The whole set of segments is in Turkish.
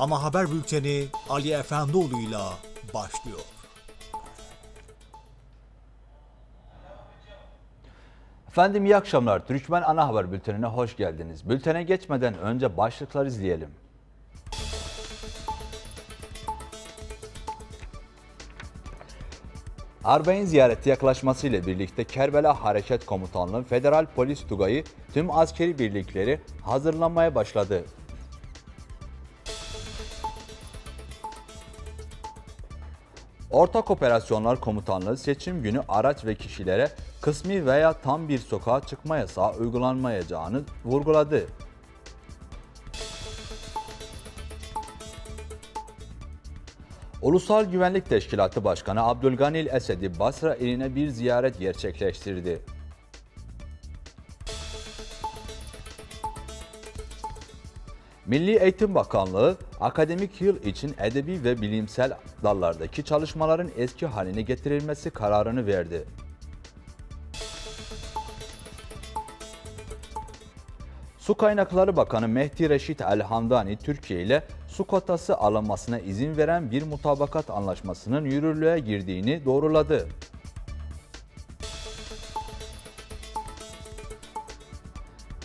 Ama haber bülteni Ali Efendioğlu'yla başlıyor. Efendim iyi akşamlar. Türkmen Ana Haber Bülteni'ne hoş geldiniz. Bültene geçmeden önce başlıklar izleyelim. Arbeyn ziyareti yaklaşmasıyla birlikte Kerbela Hareket Komutanlığı Federal Polis Tugayı tüm askeri birlikleri hazırlanmaya başladı. Ortak Operasyonlar Komutanlığı seçim günü araç ve kişilere kısmi veya tam bir sokağa çıkma yasağı uygulanmayacağını vurguladı. Ulusal Güvenlik Teşkilatı Başkanı Abdülganil Esedi Basra iline bir ziyaret gerçekleştirdi. Milli Eğitim Bakanlığı, akademik yıl için edebi ve bilimsel dallardaki çalışmaların eski haline getirilmesi kararını verdi. Su Kaynakları Bakanı Mehdi Reşit el Türkiye ile su kotası alınmasına izin veren bir mutabakat anlaşmasının yürürlüğe girdiğini doğruladı.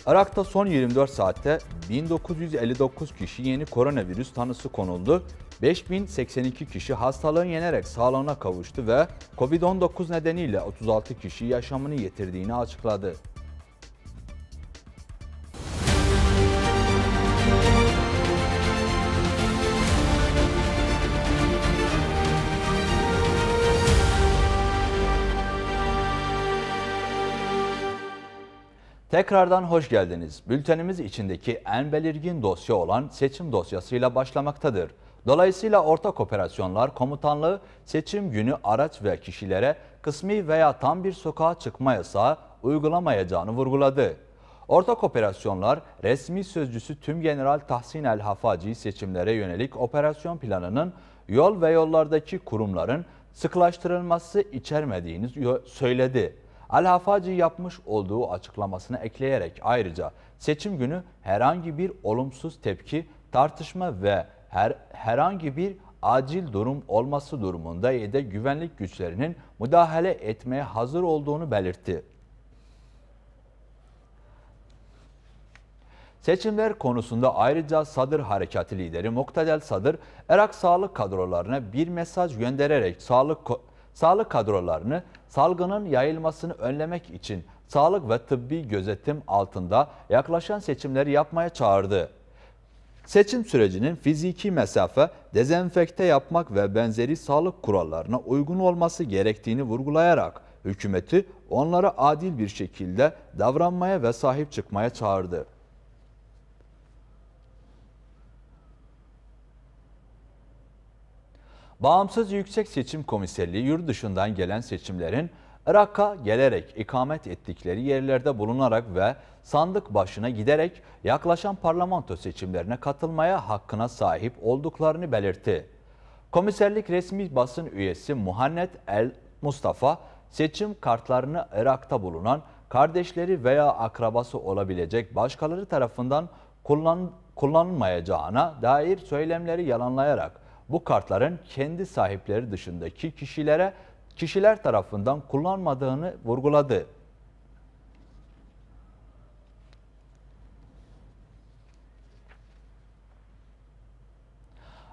Irak'ta son 24 saatte 1959 kişi yeni koronavirüs tanısı konuldu. 5082 kişi hastalığın yenerek sağlığına kavuştu ve COVID-19 nedeniyle 36 kişi yaşamını yitirdiğini açıkladı. Tekrardan hoş geldiniz. Bültenimiz içindeki en belirgin dosya olan seçim dosyasıyla başlamaktadır. Dolayısıyla ortak operasyonlar komutanlığı seçim günü araç ve kişilere kısmi veya tam bir sokağa çıkma yasağı uygulamayacağını vurguladı. Ortak operasyonlar resmi sözcüsü Tüm General Tahsin El Hafaci seçimlere yönelik operasyon planının yol ve yollardaki kurumların sıklaştırılması içermediğini söyledi. Al-Hafacı yapmış olduğu açıklamasını ekleyerek ayrıca seçim günü herhangi bir olumsuz tepki, tartışma ve her, herhangi bir acil durum olması durumunda de güvenlik güçlerinin müdahale etmeye hazır olduğunu belirtti. Seçimler konusunda ayrıca Sadır Harekatı lideri Muktadel Sadır, Irak sağlık kadrolarına bir mesaj göndererek sağlık sağlık kadrolarını salgının yayılmasını önlemek için sağlık ve tıbbi gözetim altında yaklaşan seçimleri yapmaya çağırdı. Seçim sürecinin fiziki mesafe, dezenfekte yapmak ve benzeri sağlık kurallarına uygun olması gerektiğini vurgulayarak hükümeti onlara adil bir şekilde davranmaya ve sahip çıkmaya çağırdı. Bağımsız Yüksek Seçim Komiserliği yurt dışından gelen seçimlerin Irak'a gelerek ikamet ettikleri yerlerde bulunarak ve sandık başına giderek yaklaşan parlamento seçimlerine katılmaya hakkına sahip olduklarını belirtti. Komiserlik resmi basın üyesi Muhannet El Mustafa seçim kartlarını Irak'ta bulunan kardeşleri veya akrabası olabilecek başkaları tarafından kullan, kullanılmayacağına dair söylemleri yalanlayarak bu kartların kendi sahipleri dışındaki kişilere kişiler tarafından kullanmadığını vurguladı.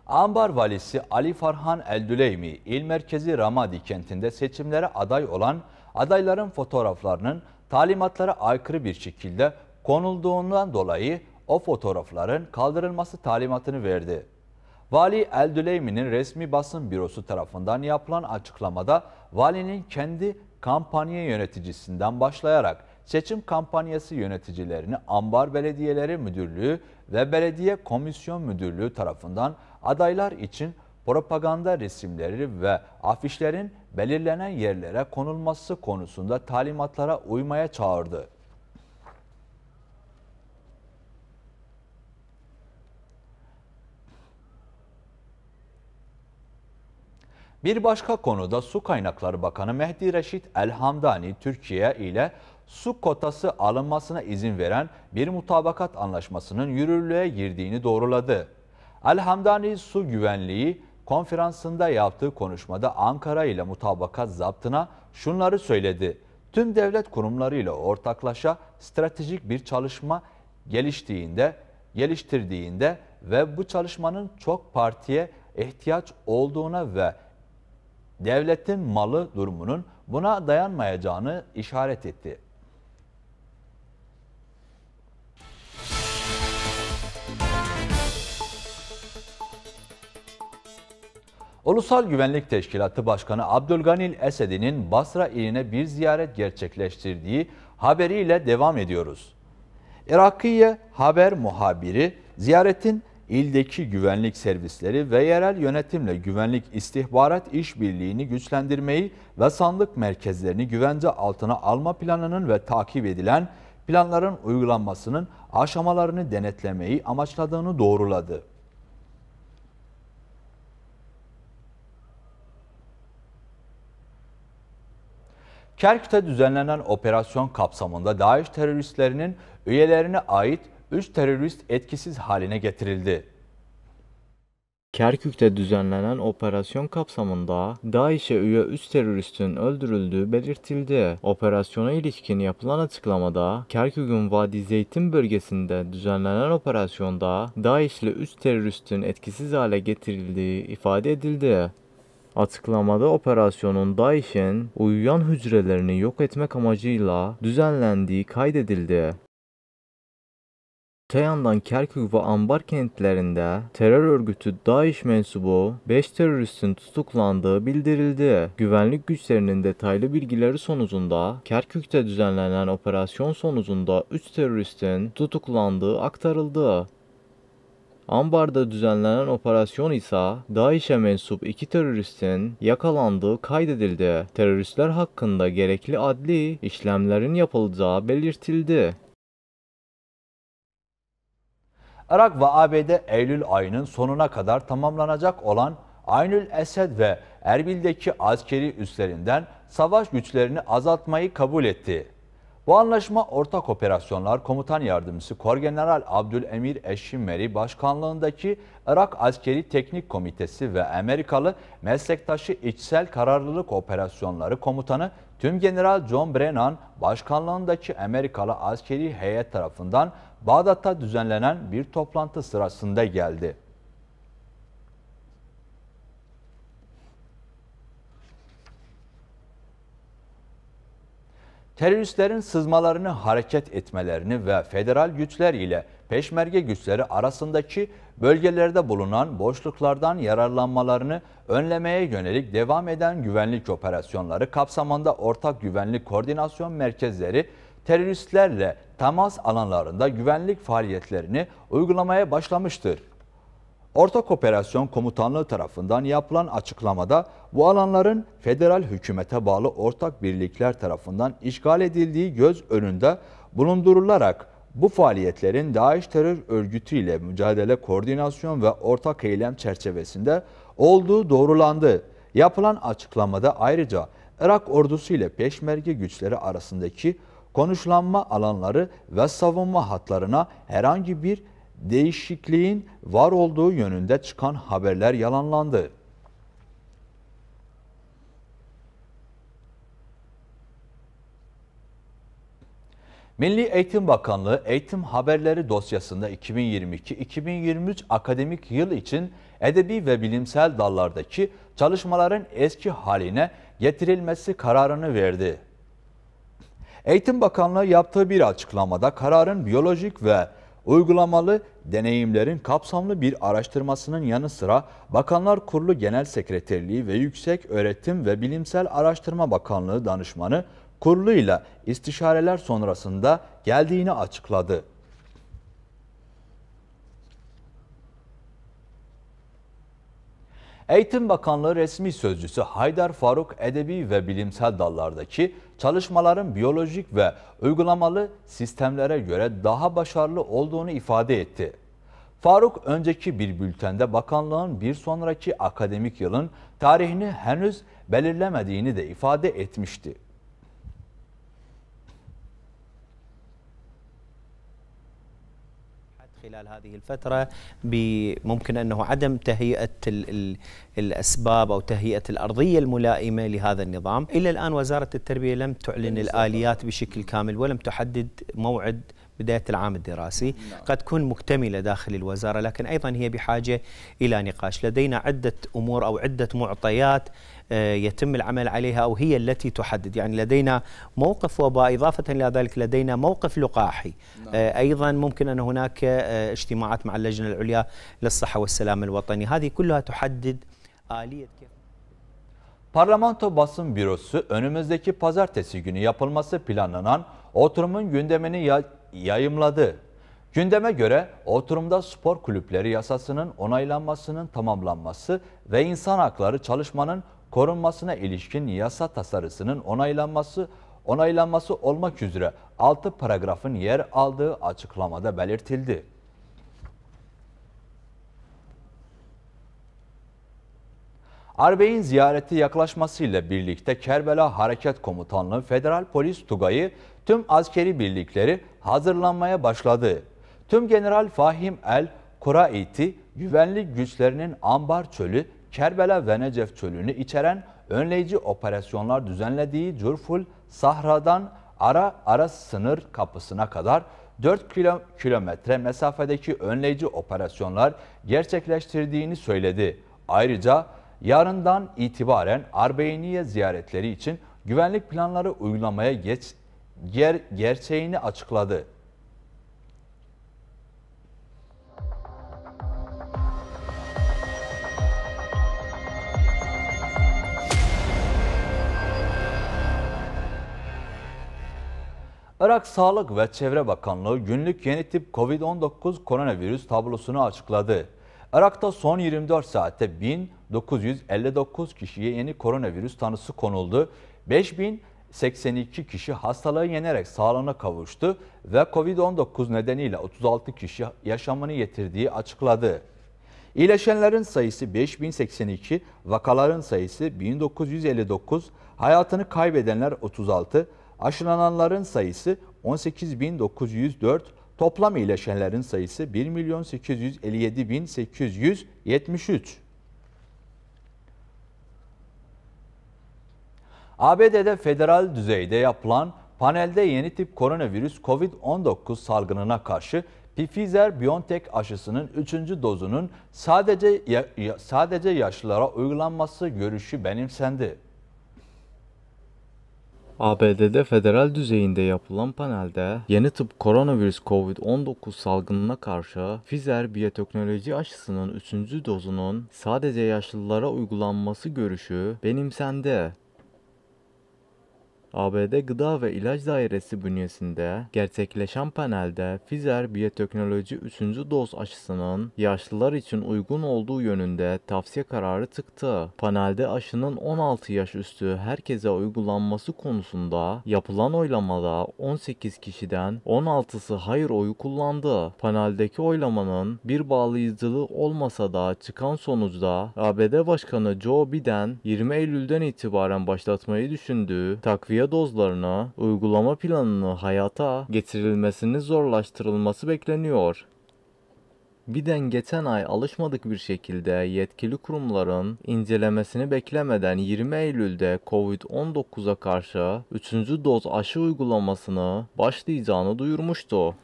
Ambar valisi Ali Farhan Eldüleymi, il merkezi Ramadi kentinde seçimlere aday olan adayların fotoğraflarının talimatlara aykırı bir şekilde konulduğundan dolayı o fotoğrafların kaldırılması talimatını verdi. Vali Eldüleymi'nin resmi basın bürosu tarafından yapılan açıklamada valinin kendi kampanya yöneticisinden başlayarak seçim kampanyası yöneticilerini Ambar Belediyeleri Müdürlüğü ve Belediye Komisyon Müdürlüğü tarafından adaylar için propaganda resimleri ve afişlerin belirlenen yerlere konulması konusunda talimatlara uymaya çağırdı. Bir başka konuda Su Kaynakları Bakanı Mehdi Reşit Elhamdani Türkiye ile su kotası alınmasına izin veren bir mutabakat anlaşmasının yürürlüğe girdiğini doğruladı. Elhamdani Su Güvenliği konferansında yaptığı konuşmada Ankara ile mutabakat zaptına şunları söyledi. Tüm devlet kurumlarıyla ortaklaşa stratejik bir çalışma geliştiğinde, geliştirdiğinde ve bu çalışmanın çok partiye ihtiyaç olduğuna ve devletin malı durumunun buna dayanmayacağını işaret etti. Ulusal Güvenlik Teşkilatı Başkanı Abdülganil Esed'in Basra iline bir ziyaret gerçekleştirdiği haberiyle devam ediyoruz. Irakiye haber muhabiri ziyaretin ildeki güvenlik servisleri ve yerel yönetimle güvenlik istihbarat işbirliğini güçlendirmeyi ve sandık merkezlerini güvence altına alma planının ve takip edilen planların uygulanmasının aşamalarını denetlemeyi amaçladığını doğruladı. Kerk'te düzenlenen operasyon kapsamında DAEŞ teröristlerinin üyelerine ait Üç terörist etkisiz haline getirildi. Kerkük'te düzenlenen operasyon kapsamında DAEŞ'e üye 3 teröristin öldürüldüğü belirtildi. Operasyona ilişkin yapılan açıklamada Kerkük'ün Vadi Zeytin bölgesinde düzenlenen operasyonda DAEŞ'li 3 teröristin etkisiz hale getirildiği ifade edildi. Açıklamada operasyonun DAEŞ'in uyuyan hücrelerini yok etmek amacıyla düzenlendiği kaydedildi. Öte Kerkük ve Ambar kentlerinde terör örgütü DAEŞ mensubu 5 teröristin tutuklandığı bildirildi. Güvenlik güçlerinin detaylı bilgileri sonucunda Kerkük'te düzenlenen operasyon sonucunda 3 teröristin tutuklandığı aktarıldı. Ambar'da düzenlenen operasyon ise DAEŞ'e mensup iki teröristin yakalandığı kaydedildi. Teröristler hakkında gerekli adli işlemlerin yapılacağı belirtildi. Irak ve ABD Eylül ayının sonuna kadar tamamlanacak olan Aynül Esed ve Erbil'deki askeri üslerinden savaş güçlerini azaltmayı kabul etti. Bu anlaşma ortak operasyonlar komutan yardımcısı Korgeneral Abdülemir Eşimmeri başkanlığındaki Irak Askeri Teknik Komitesi ve Amerikalı meslektaşı içsel kararlılık operasyonları komutanı Tüm General John Brennan başkanlığındaki Amerikalı askeri heyet tarafından Bağdat'ta düzenlenen bir toplantı sırasında geldi. teröristlerin sızmalarını hareket etmelerini ve federal güçler ile peşmerge güçleri arasındaki bölgelerde bulunan boşluklardan yararlanmalarını önlemeye yönelik devam eden güvenlik operasyonları kapsamında ortak güvenlik koordinasyon merkezleri teröristlerle temas alanlarında güvenlik faaliyetlerini uygulamaya başlamıştır. Ortak Operasyon Komutanlığı tarafından yapılan açıklamada bu alanların federal hükümete bağlı ortak birlikler tarafından işgal edildiği göz önünde bulundurularak bu faaliyetlerin DAEŞ terör örgütü ile mücadele koordinasyon ve ortak eylem çerçevesinde olduğu doğrulandı. Yapılan açıklamada ayrıca Irak ordusu ile peşmerge güçleri arasındaki konuşlanma alanları ve savunma hatlarına herhangi bir değişikliğin var olduğu yönünde çıkan haberler yalanlandı. Milli Eğitim Bakanlığı Eğitim Haberleri dosyasında 2022-2023 akademik yıl için edebi ve bilimsel dallardaki çalışmaların eski haline getirilmesi kararını verdi. Eğitim Bakanlığı yaptığı bir açıklamada kararın biyolojik ve uygulamalı deneyimlerin kapsamlı bir araştırmasının yanı sıra Bakanlar Kurulu Genel Sekreterliği ve Yüksek Öğretim ve Bilimsel Araştırma Bakanlığı danışmanı Kurulu ile istişareler sonrasında geldiğini açıkladı. Eğitim Bakanlığı resmi sözcüsü Haydar Faruk edebi ve bilimsel dallardaki çalışmaların biyolojik ve uygulamalı sistemlere göre daha başarılı olduğunu ifade etti. Faruk önceki bir bültende bakanlığın bir sonraki akademik yılın tarihini henüz belirlemediğini de ifade etmişti. خلال هذه الفترة ممكن أنه عدم تهيئة ال ال الأسباب أو تهيئة الأرضية الملائمة لهذا النظام إلى الآن وزارة التربية لم تعلن الآليات بشكل كامل ولم تحدد موعد بداية العام الدراسي نعم. قد تكون مكتملة داخل الوزارة لكن أيضا هي بحاجة إلى نقاش لدينا عدة أمور أو عدة معطيات يتم العمل عليها أو هي التي تحدد يعني لدينا موقف وباء إضافة إلى ذلك لدينا موقف لقاحي نعم. ممكن أن هناك اجتماعات مع اللجنة العليا للصحة والسلام الوطني هذه كلها تحدد آلية كيف Parlamento Basın Bürosu önümüzdeki pazartesi günü yapılması planlanan oturumun gündemini ya yayımladı. Gündeme göre oturumda spor kulüpleri yasasının onaylanmasının tamamlanması ve insan hakları çalışmanın korunmasına ilişkin yasa tasarısının onaylanması onaylanması olmak üzere 6 paragrafın yer aldığı açıklamada belirtildi. Arbey'in ziyareti yaklaşmasıyla birlikte Kerbela Hareket Komutanlığı Federal Polis Tugay'ı tüm askeri birlikleri hazırlanmaya başladı. Tüm General Fahim El Kuraiti güvenlik güçlerinin Ambar Çölü Kerbela ve Necef çölünü içeren önleyici operasyonlar düzenlediği Curful, Sahra'dan ara ara sınır kapısına kadar 4 kilometre mesafedeki önleyici operasyonlar gerçekleştirdiğini söyledi. Ayrıca yarından itibaren Arbeyniye ziyaretleri için güvenlik planları uygulamaya geç, ger, gerçeğini açıkladı. Irak Sağlık ve Çevre Bakanlığı günlük yeni tip COVID-19 koronavirüs tablosunu açıkladı. Irak'ta son 24 saatte 1959 kişiye yeni koronavirüs tanısı konuldu. 5082 kişi hastalığı yenerek sağlığına kavuştu ve COVID-19 nedeniyle 36 kişi yaşamını yitirdiği açıkladı. İyileşenlerin sayısı 5082, vakaların sayısı 1959, hayatını kaybedenler 36, Aşılananların sayısı 18.904, toplam iyileşenlerin sayısı 1.857.873. ABD'de federal düzeyde yapılan panelde yeni tip koronavirüs COVID-19 salgınına karşı Pfizer-BioNTech aşısının 3. dozunun sadece sadece yaşlılara uygulanması görüşü benimsendi. ABD'de federal düzeyinde yapılan panelde yeni tıp koronavirüs COVID-19 salgınına karşı Pfizer biyoteknoloji aşısının 3. dozunun sadece yaşlılara uygulanması görüşü benimsendi. ABD Gıda ve İlaç Dairesi bünyesinde gerçekleşen panelde Pfizer biyoteknoloji 3. doz aşısının yaşlılar için uygun olduğu yönünde tavsiye kararı çıktı. Panelde aşının 16 yaş üstü herkese uygulanması konusunda yapılan oylamada 18 kişiden 16'sı hayır oyu kullandı. Paneldeki oylamanın bir bağlayıcılığı olmasa da çıkan sonuçta ABD Başkanı Joe Biden 20 Eylül'den itibaren başlatmayı düşündüğü takviye kopya dozlarına, uygulama planını hayata getirilmesini zorlaştırılması bekleniyor. Biden geçen ay alışmadık bir şekilde yetkili kurumların incelemesini beklemeden 20 Eylül'de Covid-19'a karşı 3. doz aşı uygulamasını başlayacağını duyurmuştu.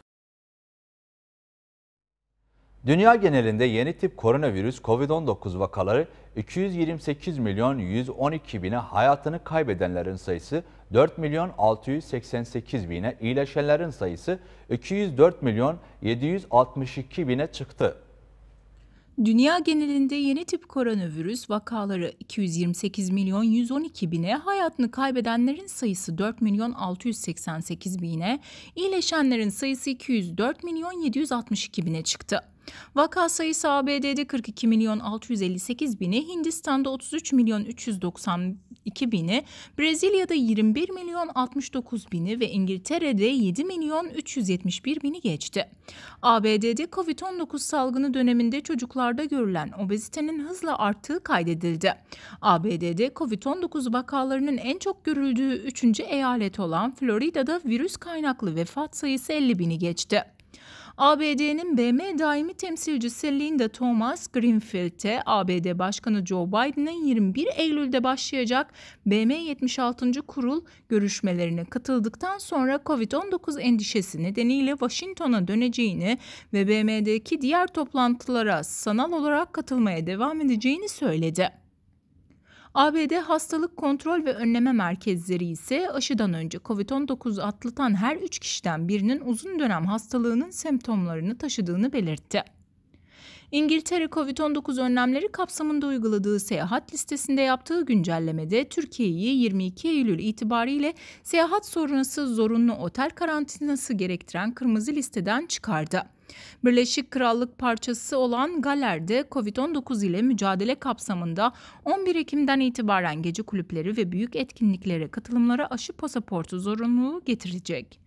Dünya genelinde yeni tip koronavirüs COVID-19 vakaları 228 milyon 112 bine hayatını kaybedenlerin sayısı 4 milyon 688 bine iyileşenlerin sayısı 204 milyon 762 bine çıktı. Dünya genelinde yeni tip koronavirüs vakaları 228 milyon 112 bine, hayatını kaybedenlerin sayısı 4 milyon 688 bine, iyileşenlerin sayısı 204 milyon 762 bine çıktı. Vaka sayısı ABD'de 42 milyon 658 bini, Hindistan'da 33 milyon 392 bini, Brezilya'da 21 milyon 69 bini ve İngiltere'de 7 milyon 371 bini geçti. ABD'de COVID-19 salgını döneminde çocuklarda görülen obezitenin hızla arttığı kaydedildi. ABD'de COVID-19 vakalarının en çok görüldüğü 3. eyalet olan Florida'da virüs kaynaklı vefat sayısı 50 bini geçti. ABD'nin BM daimi temsilcisi Linda Thomas Greenfield'e ABD Başkanı Joe Biden'ın 21 Eylül'de başlayacak BM 76. kurul görüşmelerine katıldıktan sonra COVID-19 endişesi nedeniyle Washington'a döneceğini ve BM'deki diğer toplantılara sanal olarak katılmaya devam edeceğini söyledi. ABD Hastalık Kontrol ve Önleme Merkezleri ise aşıdan önce COVID-19 atlatan her 3 kişiden birinin uzun dönem hastalığının semptomlarını taşıdığını belirtti. İngiltere COVID-19 önlemleri kapsamında uyguladığı seyahat listesinde yaptığı güncellemede Türkiye'yi 22 Eylül itibariyle seyahat sonrası zorunlu otel karantinası gerektiren kırmızı listeden çıkardı. Birleşik Krallık parçası olan Galler'de COVID-19 ile mücadele kapsamında 11 Ekim'den itibaren gece kulüpleri ve büyük etkinliklere katılımlara aşı pasaportu zorunluluğu getirecek.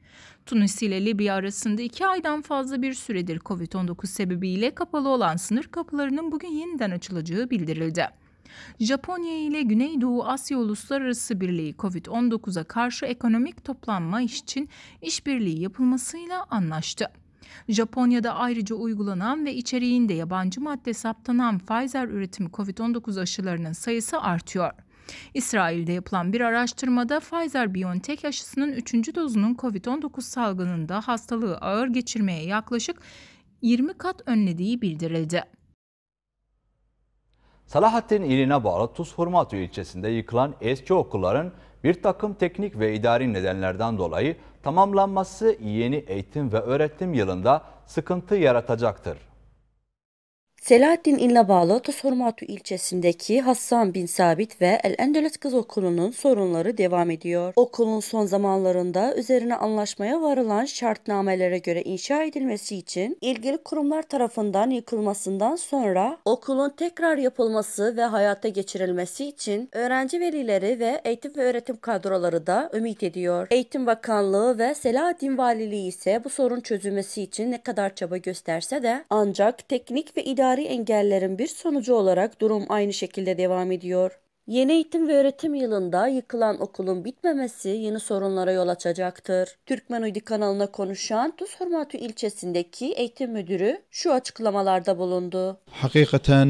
Tunus ile Libya arasında iki aydan fazla bir süredir Covid-19 sebebiyle kapalı olan sınır kapılarının bugün yeniden açılacağı bildirildi. Japonya ile Güneydoğu Asya Uluslararası Birliği COVID-19'a karşı ekonomik toplanma için işbirliği yapılmasıyla anlaştı. Japonya'da ayrıca uygulanan ve içeriğinde yabancı madde saptanan Pfizer üretimi COVID-19 aşılarının sayısı artıyor. İsrail'de yapılan bir araştırmada Pfizer-BioNTech aşısının 3. dozunun COVID-19 salgınında hastalığı ağır geçirmeye yaklaşık 20 kat önlediği bildirildi. Salahattin iline bağlı Tuz Hurmatu ilçesinde yıkılan eski okulların bir takım teknik ve idari nedenlerden dolayı tamamlanması yeni eğitim ve öğretim yılında sıkıntı yaratacaktır. Selahattin İlla bağlı Tasormatu ilçesindeki Hassan Bin Sabit ve El Endeles Kız Okulu'nun sorunları devam ediyor. Okulun son zamanlarında üzerine anlaşmaya varılan şartnamelere göre inşa edilmesi için ilgili kurumlar tarafından yıkılmasından sonra okulun tekrar yapılması ve hayata geçirilmesi için öğrenci velileri ve eğitim ve öğretim kadroları da ümit ediyor. Eğitim Bakanlığı ve Selahattin Valiliği ise bu sorun çözülmesi için ne kadar çaba gösterse de ancak teknik ve idare ticari engellerin bir sonucu olarak durum aynı şekilde devam ediyor. Yeni eğitim ve öğretim yılında yıkılan okulun bitmemesi yeni sorunlara yol açacaktır. Türkmen Uydu kanalına konuşan Tuz Hurmatü ilçesindeki eğitim müdürü şu açıklamalarda bulundu. Hakikaten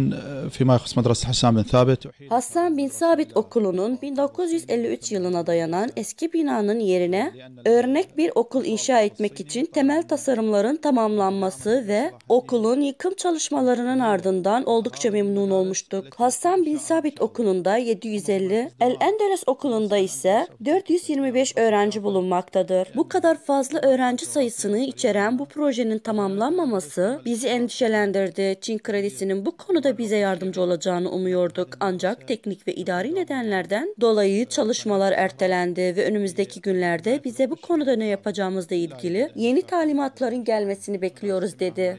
e, fima madrasa Hasan bin Sabit. Hasan bin Sabit okulunun 1953 yılına dayanan eski binanın yerine örnek bir okul inşa etmek için temel tasarımların tamamlanması ve okulun yıkım çalışmalarının ardından oldukça memnun olmuştuk. Hasan bin Sabit okulunda 750, El Enderes okulunda ise 425 öğrenci bulunmaktadır. Bu kadar fazla öğrenci sayısını içeren bu projenin tamamlanmaması bizi endişelendirdi. Çin kredisinin bu konuda bize yardımcı olacağını umuyorduk. Ancak teknik ve idari nedenlerden dolayı çalışmalar ertelendi ve önümüzdeki günlerde bize bu konuda ne yapacağımızla ilgili yeni talimatların gelmesini bekliyoruz dedi.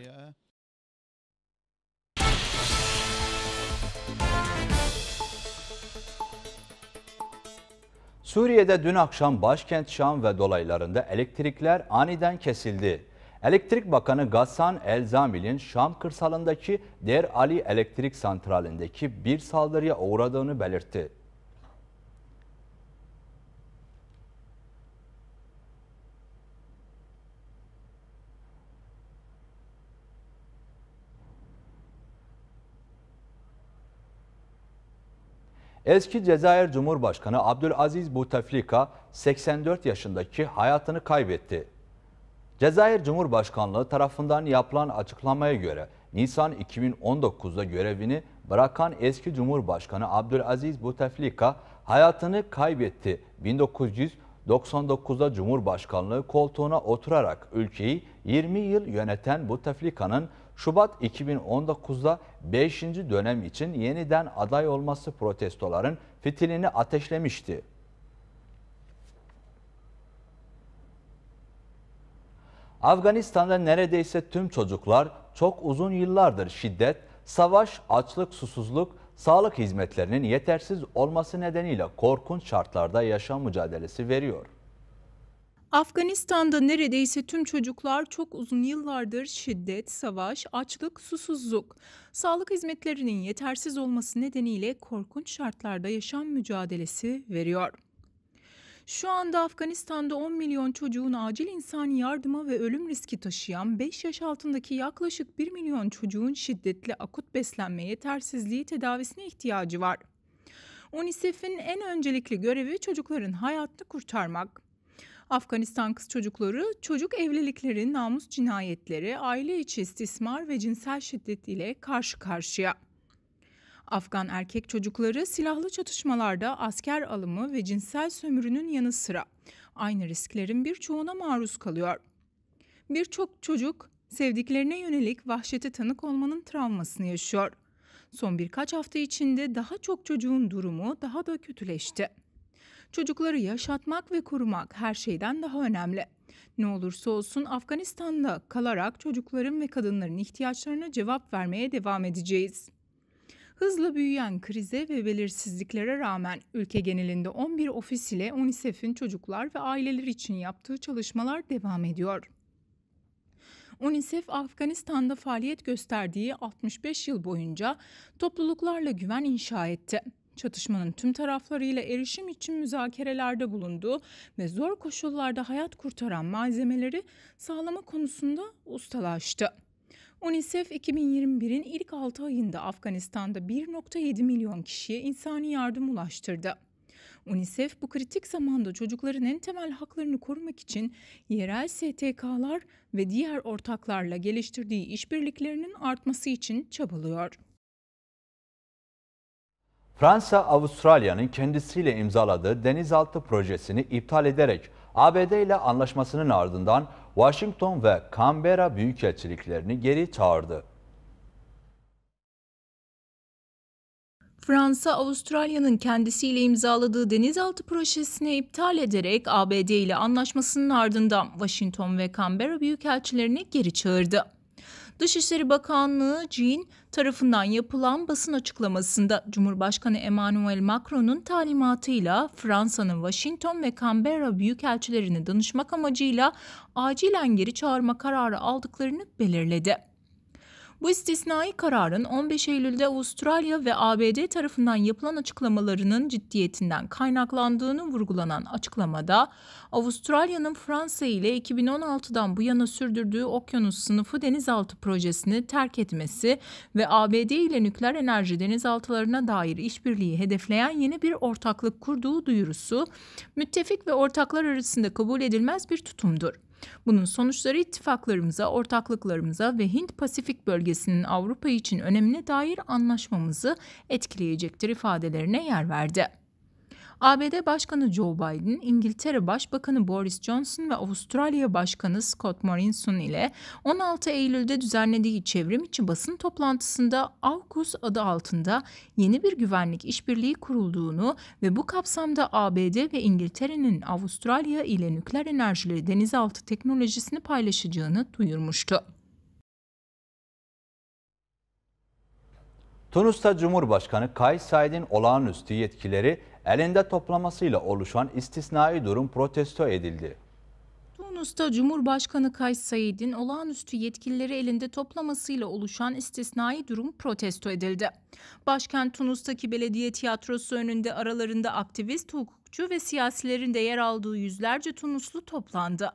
Suriye'de dün akşam başkent Şam ve dolaylarında elektrikler aniden kesildi. Elektrik Bakanı Gassan Elzamil'in Şam kırsalındaki Der Ali elektrik santralindeki bir saldırıya uğradığını belirtti. Eski Cezayir Cumhurbaşkanı Abdülaziz Bouteflika 84 yaşındaki hayatını kaybetti. Cezayir Cumhurbaşkanlığı tarafından yapılan açıklamaya göre Nisan 2019'da görevini bırakan eski Cumhurbaşkanı Abdülaziz Bouteflika hayatını kaybetti. 1999'da Cumhurbaşkanlığı koltuğuna oturarak ülkeyi 20 yıl yöneten Bouteflika'nın Şubat 2019'da 5. dönem için yeniden aday olması protestoların fitilini ateşlemişti. Afganistan'da neredeyse tüm çocuklar çok uzun yıllardır şiddet, savaş, açlık, susuzluk, sağlık hizmetlerinin yetersiz olması nedeniyle korkunç şartlarda yaşam mücadelesi veriyor. Afganistan'da neredeyse tüm çocuklar çok uzun yıllardır şiddet, savaş, açlık, susuzluk, sağlık hizmetlerinin yetersiz olması nedeniyle korkunç şartlarda yaşam mücadelesi veriyor. Şu anda Afganistan'da 10 milyon çocuğun acil insani yardıma ve ölüm riski taşıyan 5 yaş altındaki yaklaşık 1 milyon çocuğun şiddetli akut beslenme yetersizliği tedavisine ihtiyacı var. UNICEF'in en öncelikli görevi çocukların hayatını kurtarmak. Afganistan kız çocukları çocuk evlilikleri, namus cinayetleri, aile içi istismar ve cinsel şiddet ile karşı karşıya. Afgan erkek çocukları silahlı çatışmalarda asker alımı ve cinsel sömürünün yanı sıra aynı risklerin birçoğuna maruz kalıyor. Birçok çocuk sevdiklerine yönelik vahşete tanık olmanın travmasını yaşıyor. Son birkaç hafta içinde daha çok çocuğun durumu daha da kötüleşti. Çocukları yaşatmak ve korumak her şeyden daha önemli. Ne olursa olsun Afganistan'da kalarak çocukların ve kadınların ihtiyaçlarına cevap vermeye devam edeceğiz. Hızla büyüyen krize ve belirsizliklere rağmen ülke genelinde 11 ofis ile UNICEF'in çocuklar ve aileler için yaptığı çalışmalar devam ediyor. UNICEF Afganistan'da faaliyet gösterdiği 65 yıl boyunca topluluklarla güven inşa etti çatışmanın tüm taraflarıyla erişim için müzakerelerde bulunduğu ve zor koşullarda hayat kurtaran malzemeleri sağlama konusunda ustalaştı. UNICEF 2021'in ilk 6 ayında Afganistan'da 1.7 milyon kişiye insani yardım ulaştırdı. UNICEF bu kritik zamanda çocukların en temel haklarını korumak için yerel STK'lar ve diğer ortaklarla geliştirdiği işbirliklerinin artması için çabalıyor. Fransa, Avustralya'nın kendisiyle imzaladığı denizaltı projesini iptal ederek ABD ile anlaşmasının ardından Washington ve Canberra büyükelçiliklerini geri çağırdı. Fransa, Avustralya'nın kendisiyle imzaladığı denizaltı projesini iptal ederek ABD ile anlaşmasının ardından Washington ve Canberra büyükelçilerini geri çağırdı. Dışişleri Bakanlığı Çin tarafından yapılan basın açıklamasında Cumhurbaşkanı Emmanuel Macron'un talimatıyla Fransa'nın Washington ve Canberra büyükelçilerini danışmak amacıyla acilen geri çağırma kararı aldıklarını belirledi. Bu istisnai kararın 15 Eylül'de Avustralya ve ABD tarafından yapılan açıklamalarının ciddiyetinden kaynaklandığını vurgulanan açıklamada Avustralya'nın Fransa ile 2016'dan bu yana sürdürdüğü okyanus sınıfı denizaltı projesini terk etmesi ve ABD ile nükleer enerji denizaltılarına dair işbirliği hedefleyen yeni bir ortaklık kurduğu duyurusu müttefik ve ortaklar arasında kabul edilmez bir tutumdur. Bunun sonuçları ittifaklarımıza, ortaklıklarımıza ve Hint-Pasifik bölgesinin Avrupa için önemine dair anlaşmamızı etkileyecektir ifadelerine yer verdi. ABD Başkanı Joe Biden, İngiltere Başbakanı Boris Johnson ve Avustralya Başkanı Scott Morrison ile 16 Eylül'de düzenlediği çevrim için basın toplantısında AUKUS adı altında yeni bir güvenlik işbirliği kurulduğunu ve bu kapsamda ABD ve İngiltere'nin Avustralya ile nükleer enerjili denizaltı teknolojisini paylaşacağını duyurmuştu. Tunus'ta Cumhurbaşkanı Kay Said'in olağanüstü yetkileri elinde toplamasıyla oluşan istisnai durum protesto edildi. Tunus'ta Cumhurbaşkanı Kays Said'in olağanüstü yetkilileri elinde toplamasıyla oluşan istisnai durum protesto edildi. Başkent Tunus'taki belediye tiyatrosu önünde aralarında aktivist, hukukçu ve siyasilerin de yer aldığı yüzlerce Tunuslu toplandı.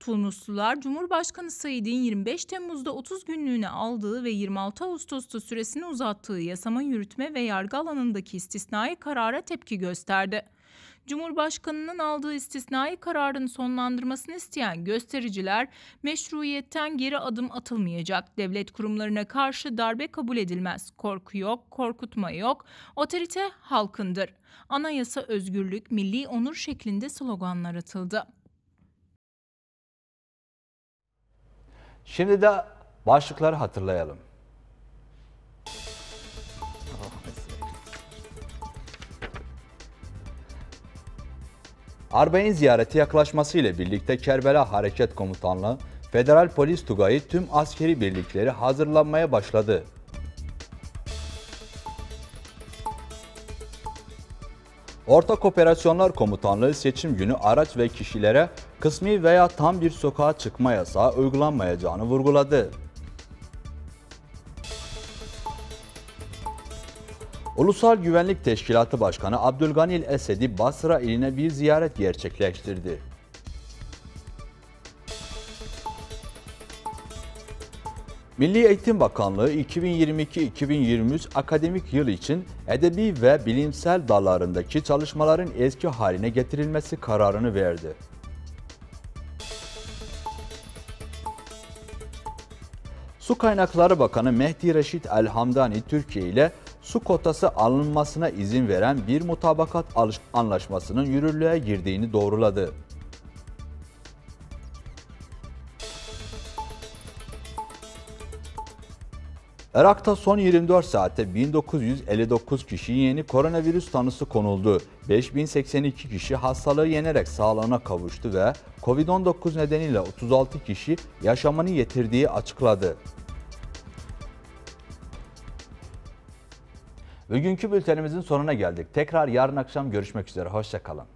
Tunuslular Cumhurbaşkanı Said'in 25 Temmuz'da 30 günlüğüne aldığı ve 26 Ağustos'ta süresini uzattığı yasama yürütme ve yargı alanındaki istisnai karara tepki gösterdi. Cumhurbaşkanının aldığı istisnai kararın sonlandırmasını isteyen göstericiler meşruiyetten geri adım atılmayacak. Devlet kurumlarına karşı darbe kabul edilmez. Korku yok, korkutma yok. Otorite halkındır. Anayasa özgürlük, milli onur şeklinde sloganlar atıldı. Şimdi de başlıkları hatırlayalım. Arbeyn ziyareti yaklaşmasıyla birlikte Kerbela Hareket Komutanlığı, Federal Polis Tugayı tüm askeri birlikleri hazırlanmaya başladı. Ortak Operasyonlar Komutanlığı seçim günü araç ve kişilere kısmi veya tam bir sokağa çıkma yasağı uygulanmayacağını vurguladı. Ulusal Güvenlik Teşkilatı Başkanı Abdülganil Esedi Basra iline bir ziyaret gerçekleştirdi. Milli Eğitim Bakanlığı 2022-2023 akademik yıl için edebi ve bilimsel dallarındaki çalışmaların eski haline getirilmesi kararını verdi. Su Kaynakları Bakanı Mehdi Reşit el Türkiye ile su kotası alınmasına izin veren bir mutabakat anlaşmasının yürürlüğe girdiğini doğruladı. Irak'ta son 24 saatte 1959 kişi yeni koronavirüs tanısı konuldu. 5082 kişi hastalığı yenerek sağlığına kavuştu ve COVID-19 nedeniyle 36 kişi yaşamını yitirdiği açıkladı. Bugünkü bültenimizin sonuna geldik. Tekrar yarın akşam görüşmek üzere. Hoşçakalın.